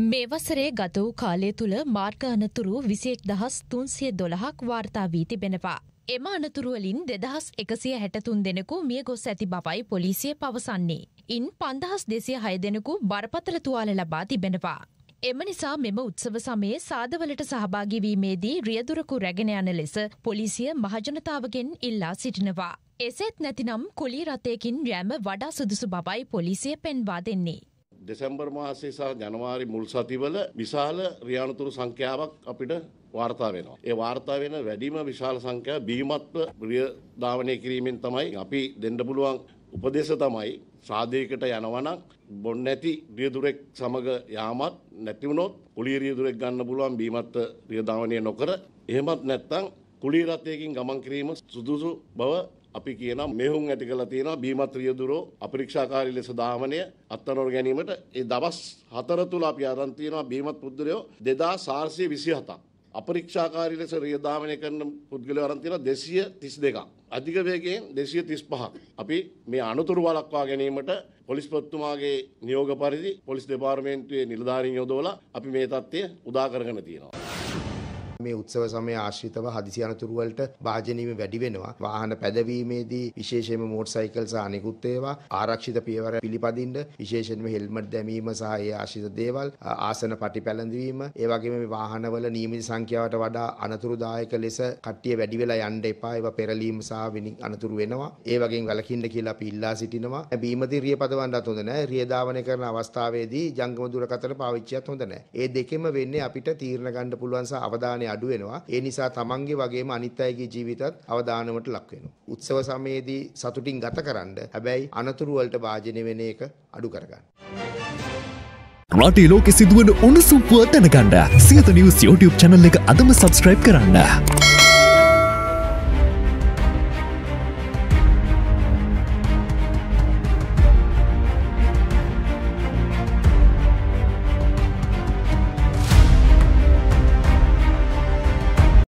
මේ වසරේ ගත වූ කාලය තුළ මාර්ග අනතුරු විසෙක් දහස් තුන්සිය දොළහක් වාර්තා වී තිබෙනවා. එම අනතුරුවලින් දෙදහස් එකසිය හැටතුන් දෙනෙකු මිය ගොස් ඇති බවයි පොලිසිය පවසන්නේ. ඉන් පන්දහස් දෙසිය හය දෙනෙකු බරපතල තුවාල ලබා තිබෙනවා. එම නිසා මෙම උත්සව සමයේ සාධවලට සහභාගිවීමේදී රියදුරකු රැගෙන යන ලෙස පොලිසිය මහජනතාවගෙන් ඉල්ලා සිටිනවා. එසෙත් නැතිනම් කුලි රථයකින් රෑම වඩා සුදුසු බවයි පොලිසිය පෙන්වා දෙන්නේ. දෙසැම්බර් මාසේ සහ ජනවාරි මුල් සතිවල විශාල රියානුතුරු සංඛ්‍යාවක් අපිට වාර්තා වෙනවා. ඒ වාර්තා වෙන වැඩිම විශාල සංඛ්‍යාව බීමත්ව රිය ධාවනය කිරීමෙන් තමයි අපි දෙන්න පුළුවන් උපදේශ තමයි සාදයකට යනවනම් බොන්න නැති රියදුරෙක් සමග යාමත් නැති වුණොත් කුලිය රියදුරෙක් ගන්න පුළුවන් බීමත් රියදාවනය නොකර එහෙමත් නැත්නම් කුලිය රථයකින් ගමන් කිරීම සුදුසු බව අපි කියන මෙහුම් ඇති කළ තියෙනවා බීමත් රියදුරෝ අපරීක්ෂාකාරී ලෙස දාමනය අත්නොර ගැනීමට ඒ දවස් හතර තුල අපි අරන් තියෙනවා බීමත් පුද්ගලයෝ 2427ක් අපරීක්ෂාකාරී ලෙස රියදාමනය කරන පුද්ගලයෝ අරන් තියෙනවා 232ක් අධික වේගයෙන් 235ක් අපි මේ අනුතුරු වළක්වා ගැනීමට පොලිස්පතිතුමාගේ නියෝග පරිදි පොලිස් දෙපාර්තමේන්තුවේ නිලධාරීන් යොදවලා අපි මේ தත්ත්වය උදා කරගෙන තියෙනවා මේ උත්සව සමය ආශ්‍රිතව හදිසි අනතුරු වලට භාජනීය වැඩි වෙනවා. වාහන පැදවීමේදී විශේෂයෙන්ම මෝටර් සයිකල් සහ අනිකුත් ඒවා ආරක්ෂිත පියවර පිළිපදින්න විශේෂයෙන්ම හෙල්මට් දැමීම සහ ඒ ආශ්‍රිත දේවල් ආසන පටි පැලඳවීම ඒ වගේම මේ වාහනවල නියමිත සංඛ්‍යාවට වඩා අනතුරුදායක ලෙස කට්ටිය වැඩි වෙලා යන්න එපා. ඒවා පෙරලීම සහ වෙනි අනතුරු වෙනවා. ඒ වගේම වැළකින්න කියලා අපි ඉල්ලා සිටිනවා. බීමදී රිය පදවන්නත් හොඳ නැහැ. රිය දාවනය කරන අවස්ථාවේදී ජංගම දුරකථන පාවිච්චියත් හොඳ නැහැ. ඒ දෙකෙම වෙන්නේ අපිට තීරණ ගන්න පුළුවන් සහ අවධානය ප්‍රමාණය අඩු වෙනවා. ඒ නිසා තමන්ගේ වගේම අනිත් අයගේ ජීවිතත් අවදානමට ලක් වෙනවා. උත්සව සමයේදී සතුටින් ගතකරන හැබැයි අනතුරු වලට වාජනය වෙන එක අඩු කරගන්න. රටේ ලෝකෙ සිදුවන උණුසුම්පුව දැනගන්න සියත නිවස් YouTube channel එක අදම subscribe කරන්න.